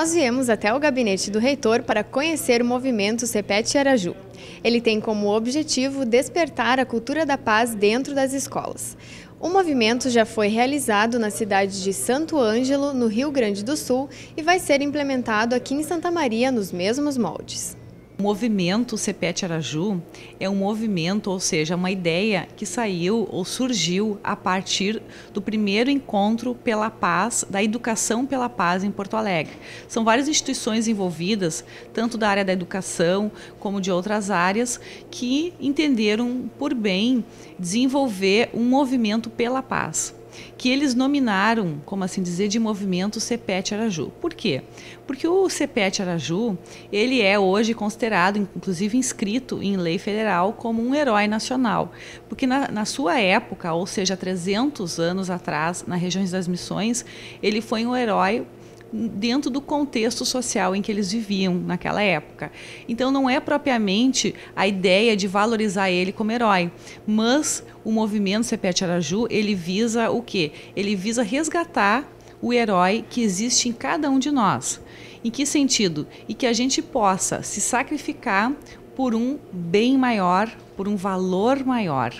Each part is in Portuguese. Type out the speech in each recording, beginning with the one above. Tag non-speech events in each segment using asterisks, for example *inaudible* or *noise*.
Nós viemos até o gabinete do reitor para conhecer o movimento Cepete Araju. Ele tem como objetivo despertar a cultura da paz dentro das escolas. O movimento já foi realizado na cidade de Santo Ângelo, no Rio Grande do Sul, e vai ser implementado aqui em Santa Maria nos mesmos moldes. O movimento CEPET Araju é um movimento, ou seja, uma ideia que saiu ou surgiu a partir do primeiro encontro pela paz, da educação pela paz em Porto Alegre. São várias instituições envolvidas, tanto da área da educação como de outras áreas, que entenderam por bem desenvolver um movimento pela paz que eles nominaram, como assim dizer, de movimento CEPET Araju. Por quê? Porque o CEPET Araju, ele é hoje considerado, inclusive inscrito em lei federal, como um herói nacional. Porque na, na sua época, ou seja, 300 anos atrás, na região das Missões, ele foi um herói dentro do contexto social em que eles viviam naquela época. Então não é propriamente a ideia de valorizar ele como herói, mas o movimento Sepete Araju, ele visa o quê? Ele visa resgatar o herói que existe em cada um de nós. Em que sentido? E que a gente possa se sacrificar por um bem maior, por um valor maior.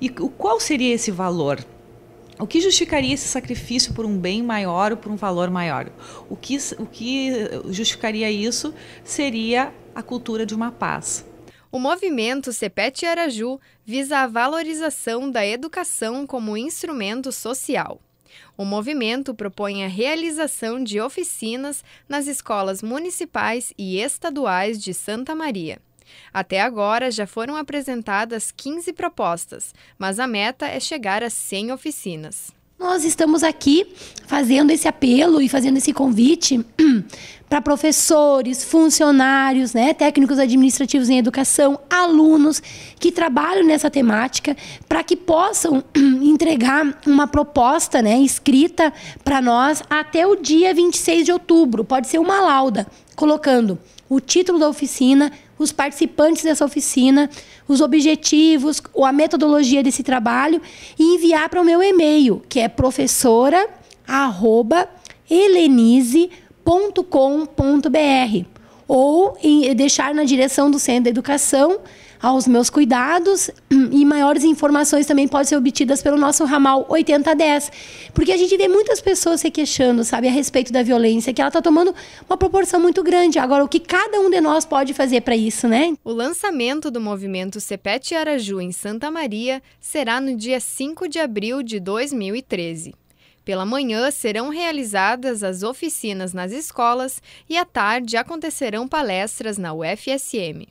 E qual seria esse valor? O que justificaria esse sacrifício por um bem maior ou por um valor maior? O que, o que justificaria isso seria a cultura de uma paz. O movimento Cepete Araju visa a valorização da educação como instrumento social. O movimento propõe a realização de oficinas nas escolas municipais e estaduais de Santa Maria. Até agora já foram apresentadas 15 propostas, mas a meta é chegar a 100 oficinas. Nós estamos aqui fazendo esse apelo e fazendo esse convite *clears throat* para professores, funcionários, né, técnicos administrativos em educação, alunos que trabalham nessa temática, para que possam *clears throat* entregar uma proposta né, escrita para nós até o dia 26 de outubro. Pode ser uma lauda, colocando o título da oficina, os participantes dessa oficina, os objetivos, a metodologia desse trabalho e enviar para o meu e-mail, que é professora@helenize.com.br ou deixar na direção do Centro da Educação aos meus cuidados *clears throat* e maiores informações também podem ser obtidas pelo nosso ramal 8010. Porque a gente vê muitas pessoas se queixando, sabe, a respeito da violência, que ela está tomando uma proporção muito grande. Agora, o que cada um de nós pode fazer para isso, né? O lançamento do movimento Cepete Araju em Santa Maria será no dia 5 de abril de 2013. Pela manhã serão realizadas as oficinas nas escolas e à tarde acontecerão palestras na UFSM.